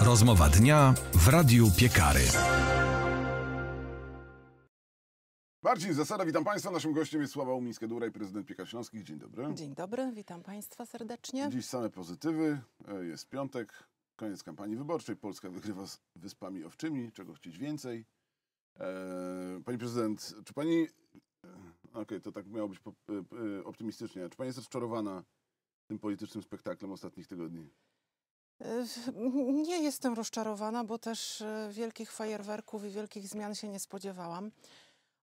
Rozmowa dnia w Radiu Piekary. Bardziej zasada. Witam Państwa. Naszym gościem jest Sława umińska Dura i prezydent Piekar Śląskich. Dzień dobry. Dzień dobry, witam Państwa serdecznie. Dziś same pozytywy. E, jest piątek, koniec kampanii wyborczej. Polska wygrywa z Wyspami Owczymi. Czego chcieć więcej? E, pani prezydent, czy Pani... E, okej, okay, to tak miało być optymistycznie. Czy Pani jest rozczarowana tym politycznym spektaklem ostatnich tygodni? Nie jestem rozczarowana, bo też e, wielkich fajerwerków i wielkich zmian się nie spodziewałam.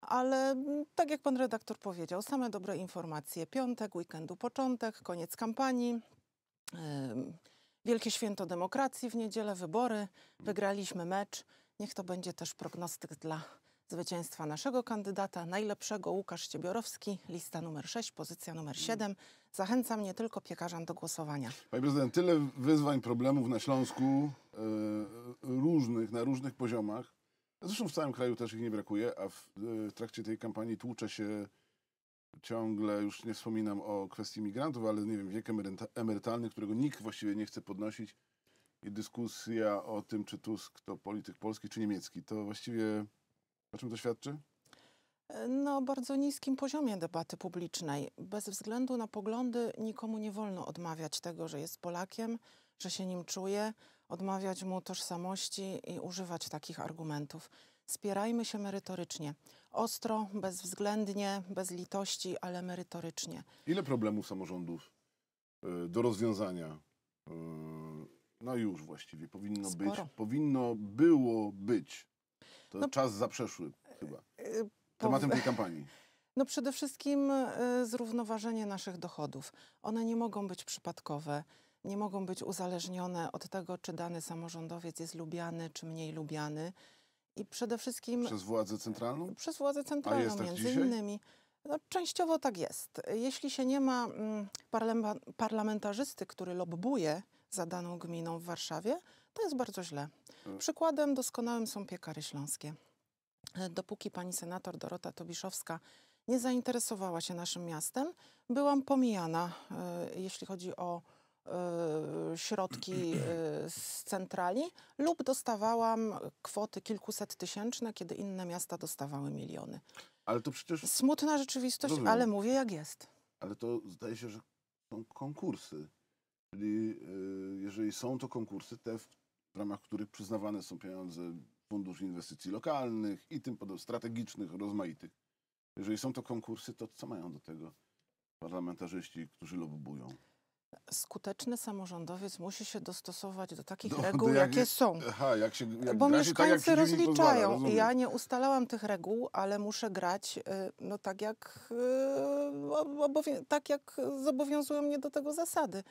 Ale tak jak pan redaktor powiedział, same dobre informacje. Piątek, weekendu początek, koniec kampanii. Wielkie święto demokracji w niedzielę, wybory, wygraliśmy mecz. Niech to będzie też prognostyk dla zwycięstwa naszego kandydata, najlepszego Łukasz Ciebiorowski, lista numer 6, pozycja numer 7. Zachęcam nie tylko piekarzan do głosowania. Panie prezydent, tyle wyzwań, problemów na Śląsku, yy, różnych, na różnych poziomach. Zresztą w całym kraju też ich nie brakuje, a w, yy, trakcie tej kampanii tłucze się ciągle, już nie wspominam o kwestii migrantów, ale nie wiem, wiek emerytalny, którego nikt właściwie nie chce podnosić. I dyskusja o tym, czy Tusk to polityk polski, czy niemiecki. To właściwie o czym to świadczy? E, no, bardzo niskim poziomie debaty publicznej. Bez względu na poglądy nikomu nie wolno odmawiać tego, że jest Polakiem, że się nim czuje, odmawiać mu tożsamości i używać takich argumentów. Spierajmy się merytorycznie. Ostro, bezwzględnie, bez litości, ale merytorycznie. Ile problemów samorządów e, do rozwiązania e, no już właściwie powinno Sporo. być, powinno było być to no, czas zaprzeszły chyba. E, e, Tematem tej kampanii. No przede wszystkim e, zrównoważenie naszych dochodów. One nie mogą być przypadkowe, nie mogą być uzależnione od tego, czy dany samorządowiec jest lubiany, czy mniej lubiany. I przede wszystkim... Przez władzę centralną? Przez władzę centralną, A jest tak między dzisiaj? innymi. No, częściowo tak jest. Jeśli się nie ma mm, parlamentarzysty, który lobbuje za daną gminą w Warszawie, to jest bardzo źle. Przykładem doskonałym są piekary śląskie. E, dopóki pani senator Dorota Tobiszowska nie zainteresowała się naszym miastem, byłam pomijana, e, jeśli chodzi o e, środki z centrali lub dostawałam kwoty kilkuset tysięczne, kiedy inne miasta dostawały miliony. Ale to przecież... Smutna rzeczywistość, Rozumiem. ale mówię jak jest. Ale to zdaje się, że są konkursy. Czyli jeżeli są to konkursy, te, w w ramach których przyznawane są pieniądze Fundusz Inwestycji Lokalnych i tym podobnych, strategicznych, rozmaitych. Jeżeli są to konkursy, to co mają do tego parlamentarzyści, którzy lobbują? Skuteczny samorządowiec musi się dostosować do takich no, do, reguł, do jak jakie są. Aha, jak się, jak Bo tak, mieszkańcy tak, rozliczają. Pozwala, ja nie ustalałam tych reguł, ale muszę grać y, no, tak, jak, y, tak jak zobowiązują mnie do tego zasady.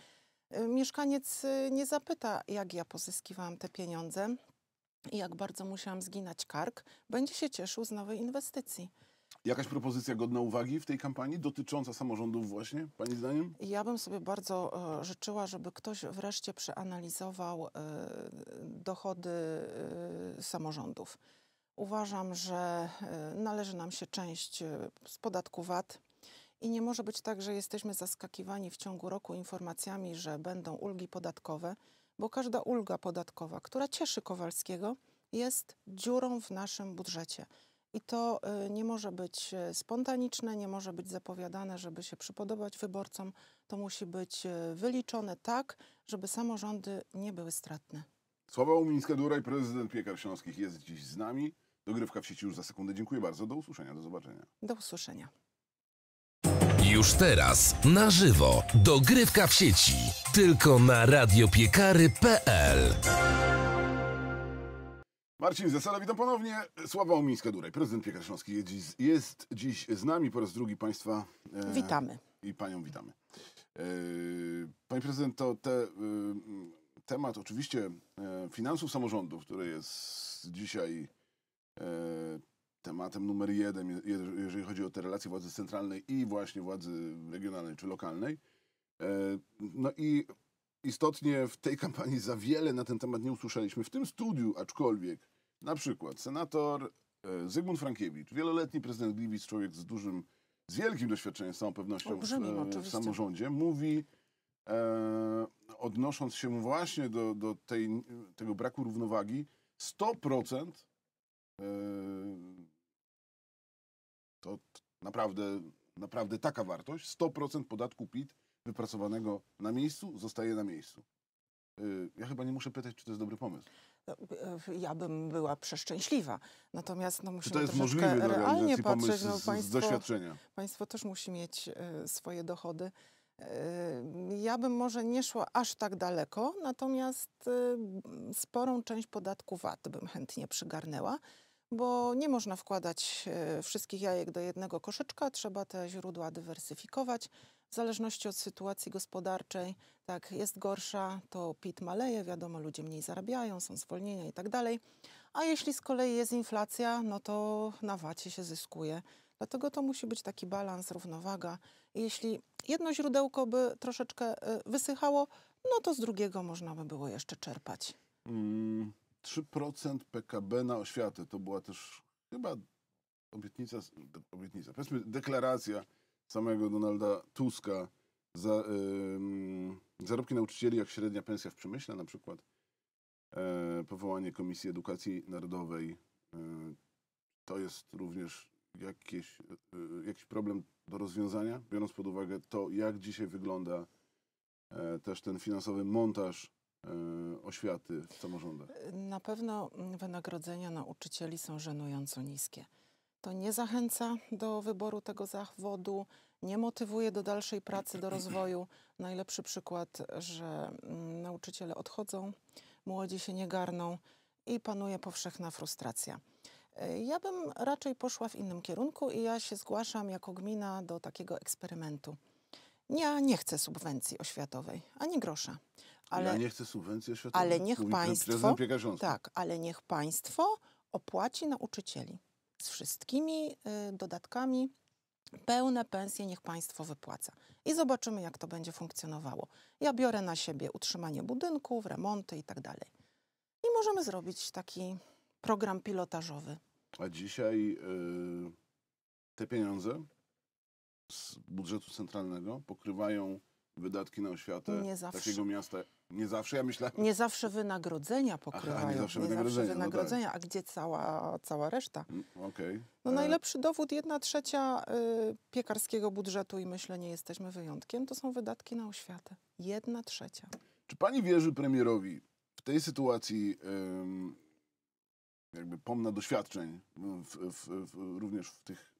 Y, mieszkaniec y, nie zapyta, jak ja pozyskiwałam te pieniądze i jak bardzo musiałam zginać kark, będzie się cieszył z nowej inwestycji. Jakaś propozycja godna uwagi w tej kampanii dotycząca samorządów właśnie, Pani zdaniem? Ja bym sobie bardzo e, życzyła, żeby ktoś wreszcie przeanalizował e, dochody e, samorządów. Uważam, że e, należy nam się część e, z podatku VAT, i nie może być tak, że jesteśmy zaskakiwani w ciągu roku informacjami, że będą ulgi podatkowe, bo każda ulga podatkowa, która cieszy Kowalskiego, jest dziurą w naszym budżecie. I to y, nie może być y, spontaniczne, nie może być zapowiadane, żeby się przypodobać wyborcom. To musi być y, wyliczone tak, żeby samorządy nie były stratne. Sława Umińska-Duraj, prezydent Piekar Śląskich jest dziś z nami. Dogrywka w sieci już za sekundę. Dziękuję bardzo. Do usłyszenia, do zobaczenia. Do usłyszenia. Już teraz, na żywo, dogrywka w sieci. Tylko na radiopiekary.pl Marcin Zasada, witam ponownie. Sława Omińska-Duraj, prezydent Piekar Śląski jest, dziś- jest dziś z nami po raz drugi Państwa. e, Witamy. I Panią witamy. E, Panie prezydent, to te, e, temat oczywiście e, finansów samorządów, który jest dzisiaj e, tematem numer jeden, jeżeli chodzi o te relacje władzy centralnej i właśnie władzy regionalnej czy lokalnej. E, no i istotnie w tej kampanii za wiele na ten temat nie usłyszeliśmy. W tym studiu, aczkolwiek, na przykład senator e, Zygmunt Frankiewicz, wieloletni prezydent Gliwic, człowiek z dużym, z wielkim doświadczeniem, z całą pewnością Olbrzymim, w, e, w samorządzie, mówi, e, odnosząc się właśnie do, do tej, tego braku równowagi, 100% to naprawdę, naprawdę taka wartość. 100% podatku PIT wypracowanego na miejscu zostaje na miejscu. Y, ja chyba nie muszę pytać, czy to jest dobry pomysł. No, e, ja bym była przeszczęśliwa. Natomiast no, musimy to jest możliwe realnie patrzeć. No, państwo, z doświadczenia. Państwo też musi mieć e, swoje dochody. E, ja bym może nie szła aż tak daleko, natomiast sporą część podatku VAT bym chętnie przygarnęła bo nie można wkładać e, wszystkich jajek do jednego koszyczka, trzeba te źródła dywersyfikować. W zależności od sytuacji gospodarczej, tak, jest gorsza, to PIT maleje, wiadomo, ludzie mniej zarabiają, są zwolnienia i tak dalej. A jeśli z kolei jest inflacja, no to na wacie się zyskuje. Dlatego to musi być taki balans, równowaga. jeśli jedno źródełko by troszeczkę e, wysychało, no to z drugiego można by było jeszcze czerpać. Mm. 3% PKB na oświatę. To była też chyba obietnica, obietnica powiedzmy deklaracja samego Donalda Tuska. Za, yy, zarobki nauczycieli jak średnia pensja w przemyśle na przykład. E, powołanie Komisji Edukacji Narodowej. E, to jest również jakieś, e, jakiś problem do rozwiązania, biorąc pod uwagę to, jak dzisiaj wygląda też ten finansowy montaż E, oświaty w samorządach? Na pewno wynagrodzenia nauczycieli są żenująco niskie. To nie zachęca do wyboru tego zawodu, nie motywuje do dalszej pracy, do rozwoju. Najlepszy przykład, że mm, nauczyciele odchodzą, młodzi się nie garną i panuje powszechna frustracja. E, ja bym raczej poszła w innym kierunku i ja się zgłaszam jako gmina do takiego eksperymentu. Ja nie chcę subwencji oświatowej, ani grosza. Ale, ja nie chcę subwencji oświatowej. Ale niech państwo, tak, ale niech państwo opłaci nauczycieli z wszystkimi y, dodatkami, pełne pensje niech państwo wypłaca. I zobaczymy, jak to będzie funkcjonowało. Ja biorę na siebie utrzymanie budynków, remonty i tak dalej. I możemy zrobić taki program pilotażowy. A dzisiaj y, te pieniądze z budżetu centralnego pokrywają wydatki na oświatę takiego miasta nie zawsze, ja myślałem... Nie zawsze wynagrodzenia pokrywają. Aha, nie zawsze nie wynagrodzenia. Zawsze wynagrodzenia no tak. A gdzie cała, cała reszta? Mm, okay. No najlepszy dowód, jedna trzecia y, piekarskiego budżetu i myślę, nie jesteśmy wyjątkiem, to są wydatki na oświatę. Jedna trzecia. Czy pani wierzy premierowi w tej sytuacji... Y, jakby pomna doświadczeń, w, w, w, również w tych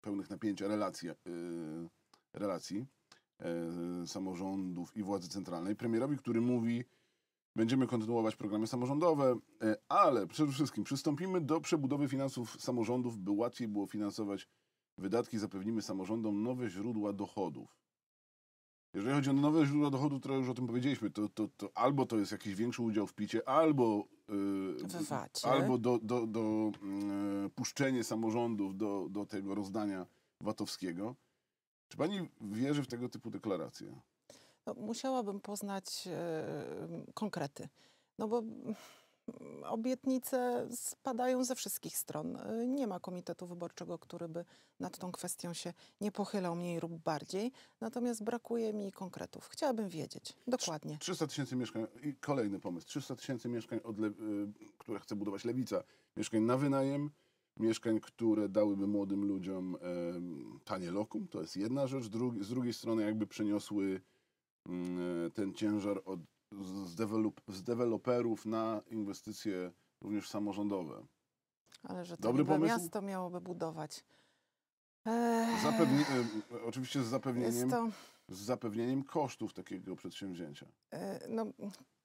pełnych napięcia relacji, y, relacji E, samorządów i władzy centralnej, premierowi, który mówi, będziemy kontynuować programy samorządowe, e, ale przede wszystkim przystąpimy do przebudowy finansów samorządów, by łatwiej było finansować wydatki, zapewnimy samorządom nowe źródła dochodów. Jeżeli chodzi o nowe źródła dochodu, które już o tym powiedzieliśmy, to, to, to albo to jest jakiś większy udział w picie, albo, yy, albo do, do, do yy, puszczenie samorządów do, do tego rozdania VAT-owskiego. Czy pani wierzy w tego typu deklaracje? No, musiałabym poznać e, konkrety. No bo obietnice spadają ze wszystkich stron. E, nie ma komitetu wyborczego, który by nad tą kwestią się nie pochylał mniej lub bardziej. Natomiast brakuje mi konkretów. Chciałabym wiedzieć dokładnie. 300 tysięcy mieszkań, i kolejny pomysł, 300 tysięcy mieszkań, e, które chce budować Lewica, mieszkań na wynajem, mieszkań, które dałyby młodym ludziom tanie lokum, to jest jedna rzecz. z drugiej strony jakby przeniosły mm, e, ten ciężar od, z, dewelop, z deweloperów na inwestycje również samorządowe. Ale że to Dobry pomysł? miasto miałoby budować. Eee, Zapewni- e, oczywiście z zapewnieniem. Jest to z zapewnieniem kosztów takiego przedsięwzięcia? E, no,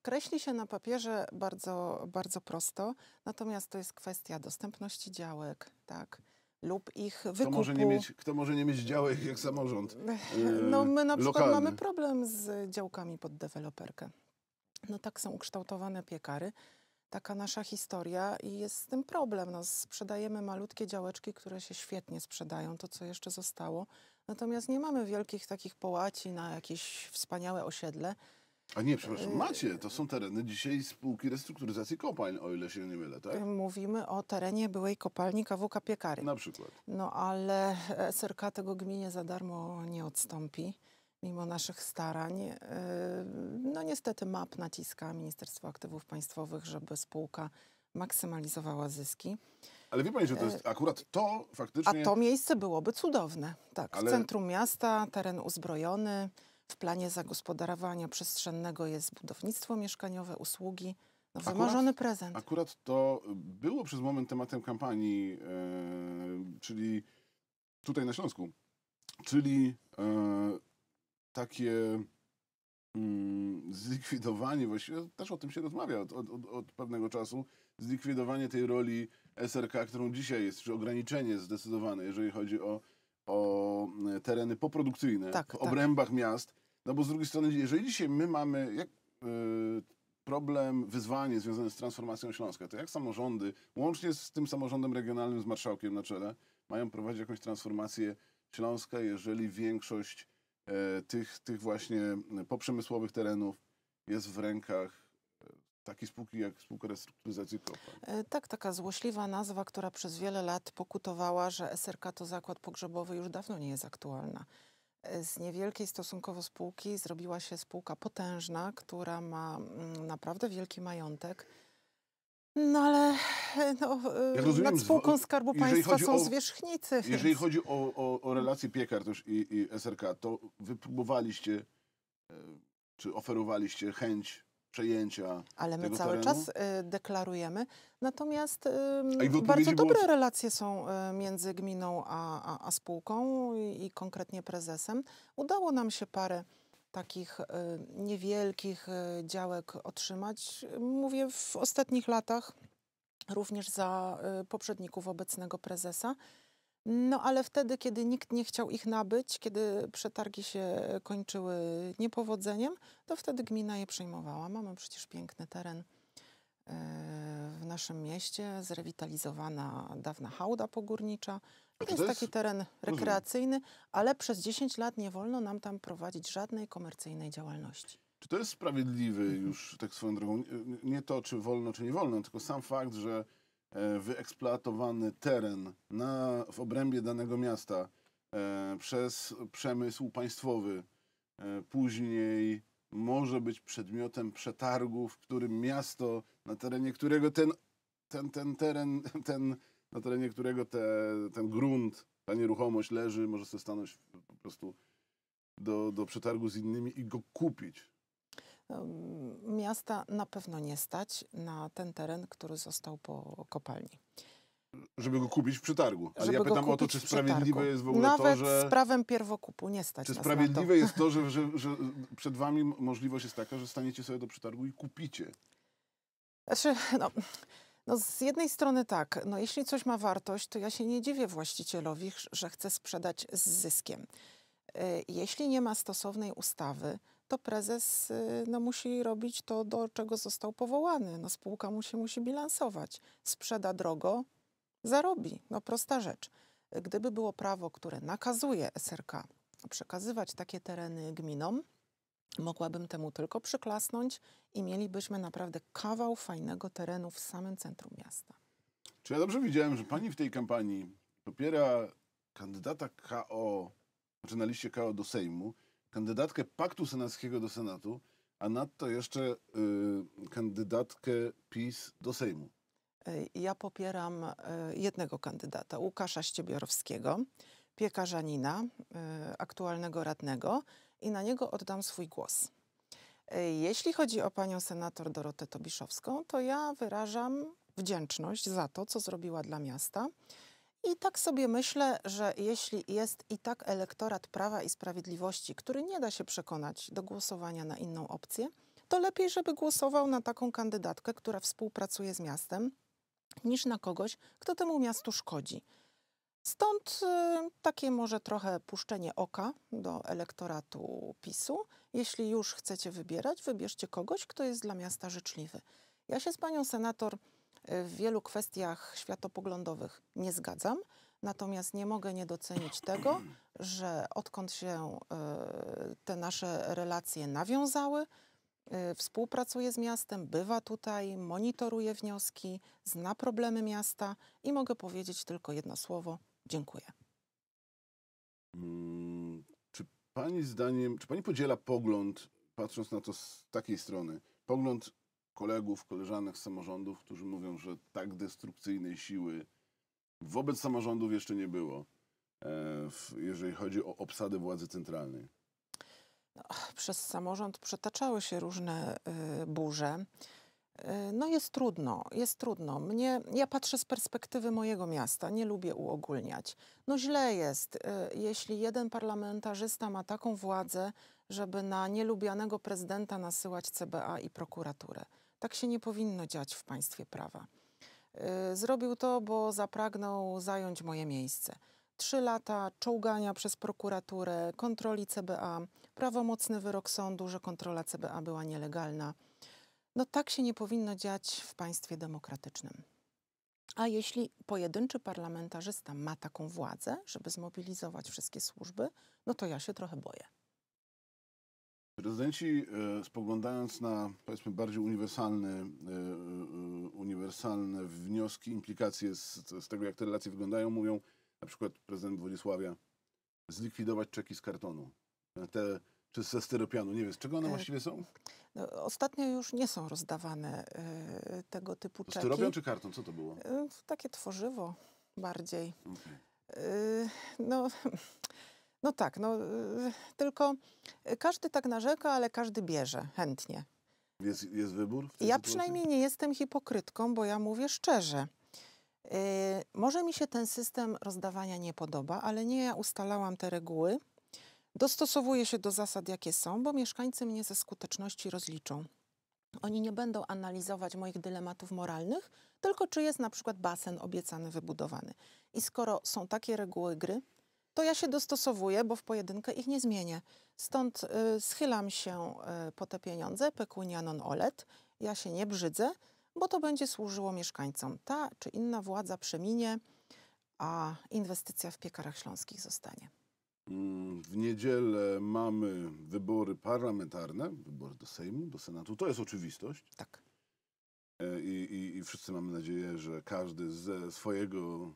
kreśli się na papierze bardzo, bardzo prosto, natomiast to jest kwestia dostępności działek, tak? lub ich wykupu. Kto może nie mieć, kto może nie mieć działek jak samorząd? Yy, no my na przykład lokalny. mamy problem z działkami pod deweloperkę. No tak są ukształtowane piekary. Taka nasza historia i jest z tym problem. No, sprzedajemy malutkie działeczki, które się świetnie sprzedają, to co jeszcze zostało. Natomiast nie mamy wielkich takich połaci na jakieś wspaniałe osiedle. A nie, przepraszam, y, macie, to są tereny dzisiaj spółki restrukturyzacji kopalń, o ile się nie mylę, tak? Y, mówimy o terenie byłej kopalni KWK Piekary. Na przykład. No ale e, SRK tego gminie za darmo nie odstąpi, mimo naszych starań. Y, no niestety MAP naciska Ministerstwo Aktywów Państwowych, żeby spółka maksymalizowała zyski. Ale wie pani, że to jest e, akurat to faktycznie... A to miejsce byłoby cudowne. Tak, Ale... centrum miasta, teren uzbrojony. W planie zagospodarowania przestrzennego jest budownictwo mieszkaniowe, usługi. No, wymarzony prezent. Akurat to było przez moment tematem kampanii, yy, czyli tutaj na Śląsku, czyli yy, takie Mm, zlikwidowanie, właściwie też o tym się rozmawia od, od, od, pewnego czasu, zlikwidowanie tej roli SRK, którą dzisiaj jest, czy ograniczenie zdecydowane, jeżeli chodzi o, o mm, tereny poprodukcyjne tak, w tak. obrębach tak. miast. No bo z drugiej strony, jeżeli dzisiaj my mamy jak, y, problem, wyzwanie związane z transformacją Śląska, to jak samorządy, łącznie z tym samorządem regionalnym, z marszałkiem na czele, mają prowadzić jakąś transformację Śląska, jeżeli większość E, tych, tych właśnie poprzemysłowych terenów jest w rękach e, takiej spółki jak Spółka Restrukturyzacji Kopalń. E, tak, taka złośliwa nazwa, która przez wiele lat pokutowała, że SRK to zakład pogrzebowy, już dawno nie jest aktualna. Z niewielkiej stosunkowo spółki zrobiła się spółka potężna, która ma mm, naprawdę wielki majątek no ale e, no, ja e, rozumiem, nad spółką Skarbu Państwa są o, zwierzchnicy. Więc... Jeżeli chodzi o, o, o relacje piekar, też i, i SRK, to wypróbowaliście, e, czy oferowaliście chęć przejęcia. Ale my cały terenu? czas deklarujemy. Natomiast bardzo dobre było... relacje są między gminą a, a, a spółką i, i konkretnie prezesem. Udało nam się parę takich e, niewielkich e, działek otrzymać. Mówię w ostatnich latach, również za e, poprzedników obecnego prezesa. No ale wtedy, kiedy nikt nie chciał ich nabyć, kiedy przetargi się kończyły niepowodzeniem, to wtedy gmina je przejmowała. Mamy przecież piękny teren w naszym mieście, zrewitalizowana dawna hałda pogórnicza, to jest, taki teren rekreacyjny, ale przez 10 lat nie wolno nam tam prowadzić żadnej komercyjnej działalności. Czy to jest sprawiedliwy mhm. już, tak swoją drogą, nie to, czy wolno, czy nie wolno, tylko sam fakt, że e, wyeksploatowany teren na, w obrębie danego miasta e, przez przemysł państwowy e, później może być przedmiotem przetargu, w którym miasto, na terenie którego ten, ten, ten teren, ten na terenie którego te, ten grunt, ta nieruchomość leży, może sobie stanąć po prostu do, do przetargu z innymi i go kupić. Miasta na pewno nie stać na ten teren, który został po kopalni. Żeby go kupić w przetargu. Ale Żeby ja pytam o to, czy sprawiedliwe jest w ogóle Nawet to, że... Nawet z prawem pierwokupu nie stać Czy sprawiedliwe to. jest to, że, że, że przed wami możliwość jest taka, że staniecie sobie do przetargu i kupicie? Znaczy, no... No z jednej strony tak, no jeśli coś ma wartość, to ja się nie dziwię właścicielowi, że chce sprzedać z zyskiem. E, jeśli nie ma stosownej ustawy, to prezes y, no, musi robić to, do czego został powołany. No, spółka musi, musi bilansować. Sprzeda drogo, zarobi. No prosta rzecz. Gdyby było prawo, które nakazuje SRK przekazywać takie tereny gminom, Mogłabym temu tylko przyklasnąć i mielibyśmy naprawdę kawał fajnego terenu w samym centrum miasta. Czy ja dobrze widziałem, że pani w tej kampanii popiera kandydata KO, znaczy na liście KO do Sejmu, kandydatkę Paktu Senackiego do Senatu, a nadto jeszcze y, kandydatkę PiS do Sejmu? Y, ja popieram y, jednego kandydata, Łukasza Ściebiorowskiego, piekarzanina, y, aktualnego radnego, i na niego oddam swój głos. E, jeśli chodzi o panią senator Dorotę Tobiszowską, to ja wyrażam wdzięczność za to, co zrobiła dla miasta. I tak sobie myślę, że jeśli jest i tak elektorat Prawa i Sprawiedliwości, który nie da się przekonać do głosowania na inną opcję, to lepiej, żeby głosował na taką kandydatkę, która współpracuje z miastem, niż na kogoś, kto temu miastu szkodzi. Stąd y, takie może trochę puszczenie oka do elektoratu PiSu. Jeśli już chcecie wybierać, wybierzcie kogoś, kto jest dla miasta życzliwy. Ja się z panią senator y, w wielu kwestiach światopoglądowych nie zgadzam, natomiast nie mogę nie docenić tego, że odkąd się y, te nasze relacje nawiązały, współpracuje z miastem, bywa tutaj, monitoruje wnioski, zna problemy miasta i mogę powiedzieć tylko jedno słowo Dziękuję. Mm, czy pani zdaniem, czy pani podziela pogląd, patrząc na to z takiej strony, pogląd kolegów, koleżanek z samorządów, którzy mówią, że tak destrukcyjnej siły wobec samorządów jeszcze nie było, e, jeżeli chodzi o obsadę władzy centralnej? No, przez samorząd przetaczały się różne y, burze. E, no jest trudno, jest trudno. Mnie, ja patrzę z perspektywy mojego miasta, nie lubię uogólniać. No źle jest, e, jeśli jeden parlamentarzysta ma taką władzę, żeby na nielubianego prezydenta nasyłać CBA i prokuraturę. Tak się nie powinno dziać w państwie prawa. E, zrobił to, bo zapragnął zająć moje miejsce. Trzy lata czołgania przez prokuraturę, kontroli CBA, prawomocny wyrok sądu, że kontrola CBA była nielegalna. No tak się nie powinno dziać w państwie demokratycznym. A jeśli pojedynczy parlamentarzysta ma taką władzę, żeby zmobilizować wszystkie służby, no to ja się trochę boję. Prezydenci, e, spoglądając na powiedzmy bardziej uniwersalne, e, e, uniwersalne wnioski, implikacje z, z tego, jak te relacje wyglądają, mówią na przykład prezydent Władysławia zlikwidować czeki z kartonu. Te czy ze styropianu, nie wiem, z czego one e, właściwie są? No, ostatnio już nie są rozdawane y, tego typu czeki. Styropian czy karton, co to było? Y, takie tworzywo bardziej. Okay. Y, no... No tak, no, tylko każdy tak narzeka, ale każdy bierze chętnie. Jest, jest wybór? ja sytuacji? przynajmniej nie jestem hipokrytką, bo ja mówię szczerze. Yy, może mi się ten system rozdawania nie podoba, ale nie ja ustalałam te reguły. Dostosowuję się do zasad, jakie są, bo mieszkańcy mnie ze skuteczności rozliczą. Oni nie będą analizować moich dylematów moralnych, tylko czy jest na przykład basen obiecany, wybudowany. I skoro są takie reguły gry, to ja się dostosowuję, bo w pojedynkę ich nie zmienię. Stąd y, schylam się y, po te pieniądze, pecunia non olet, ja się nie brzydzę, bo to będzie służyło mieszkańcom. Ta czy inna władza przeminie, a inwestycja w piekarach śląskich zostanie. Mm, w niedzielę mamy wybory parlamentarne, wybory do Sejmu, do Senatu. To jest oczywistość. Tak. E, I, i, i wszyscy mamy nadzieję, że każdy ze swojego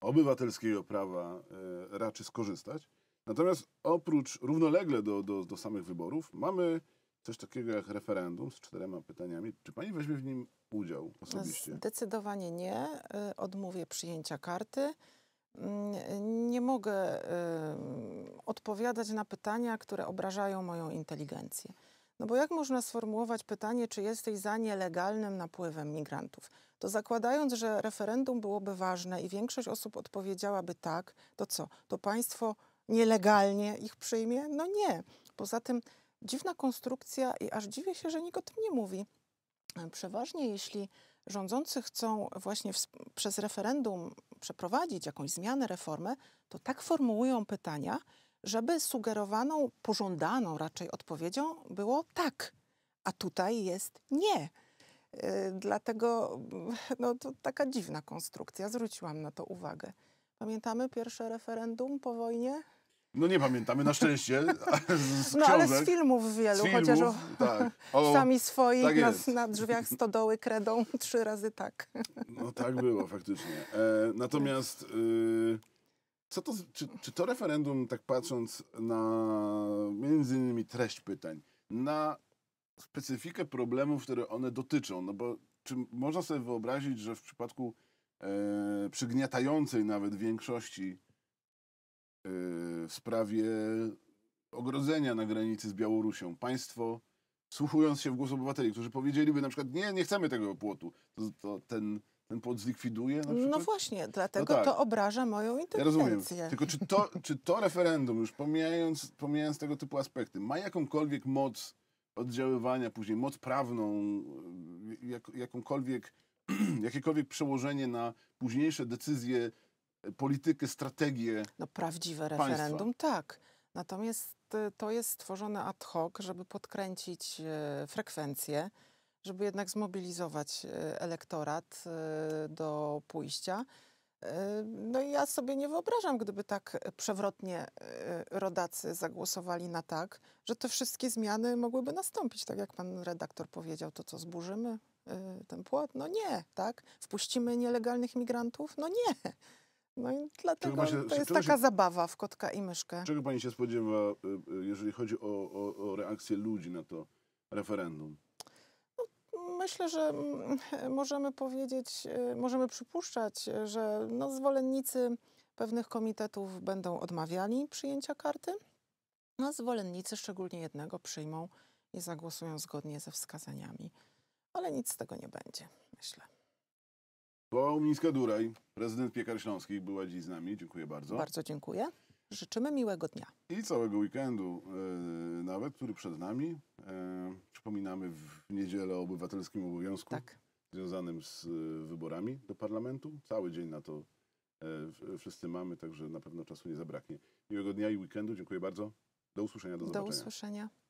obywatelskiego prawa e, raczy skorzystać. Natomiast oprócz, równolegle do, do, do samych wyborów, mamy coś takiego jak referendum z czterema pytaniami. Czy pani weźmie w nim udział osobiście? No, zdecydowanie nie. E, odmówię przyjęcia karty. Mm, mogę y, odpowiadać na pytania, które obrażają moją inteligencję. No bo jak można sformułować pytanie, czy jesteś za nielegalnym napływem migrantów? To zakładając, że referendum byłoby ważne i większość osób odpowiedziałaby tak, to co? To państwo nielegalnie ich przyjmie? No nie. Poza tym dziwna konstrukcja i aż dziwię się, że nikt o tym nie mówi. Przeważnie jeśli rządzący chcą właśnie w, przez referendum przeprowadzić jakąś zmianę, reformę, to tak formułują pytania, żeby sugerowaną, pożądaną raczej odpowiedzią było tak, a tutaj jest nie. Y, dlatego no, to taka dziwna konstrukcja, zwróciłam na to uwagę. Pamiętamy pierwsze referendum po wojnie? No nie pamiętamy, na szczęście. Z no ale z filmów wielu, z filmów, chociaż o, tak. o, sami swoich tak na drzwiach stodoły kredą trzy razy tak. No tak było faktycznie. E, natomiast y, co to, czy, czy, to referendum, tak patrząc na między innymi treść pytań, na specyfikę problemów, które one dotyczą, no bo czy można sobie wyobrazić, że w przypadku e, przygniatającej nawet większości Y, w sprawie ogrodzenia na granicy z Białorusią. Państwo, słuchując się w głos obywateli, którzy powiedzieliby na przykład, nie, nie chcemy tego płotu, to, to ten, ten płot zlikwiduje na przykład? No właśnie, no dlatego no tak. to obraża moją inteligencję. Ja rozumiem. Tylko czy to, czy to referendum, już pomijając, pomijając tego typu aspekty, ma jakąkolwiek moc oddziaływania później, moc prawną, y, jak, jakąkolwiek, jakiekolwiek przełożenie na późniejsze decyzje politykę, strategię. No prawdziwe referendum, państwa. tak. Natomiast y, to jest stworzone ad hoc, żeby podkręcić y, frekwencję, żeby jednak zmobilizować y, elektorat do pójścia. No i ja sobie nie wyobrażam, gdyby tak przewrotnie rodacy zagłosowali na tak, że te wszystkie zmiany mogłyby nastąpić, tak jak pan redaktor powiedział, to co zburzymy ten płot? No nie, tak? Wpuścimy nielegalnych migrantów? No nie. No i dlatego się, to jest taka się, zabawa w kotka i myszkę. Czego pani się spodziewa, y, y, jeżeli chodzi o, o, o reakcję ludzi na to referendum? No, myślę, że mm, możemy powiedzieć, y, możemy przypuszczać, że no, zwolennicy pewnych komitetów będą odmawiali przyjęcia karty, a zwolennicy szczególnie jednego przyjmą i zagłosują zgodnie ze wskazaniami. Ale nic z tego nie będzie, myślę. Sława Umińska Duraj, prezydent Piekar Śląskich, była dziś z nami. Dziękuję bardzo. Bardzo dziękuję. Życzymy miłego dnia. I całego weekendu yy, nawet, który przed nami. Yy, przypominamy w niedzielę o obywatelskim obowiązku tak. związanym z y, wyborami do parlamentu. Cały dzień na to wszyscy mamy, także na pewno czasu nie zabraknie. Miłego dnia i weekendu. Dziękuję bardzo. Do usłyszenia. Do, do zobaczenia. Do usłyszenia.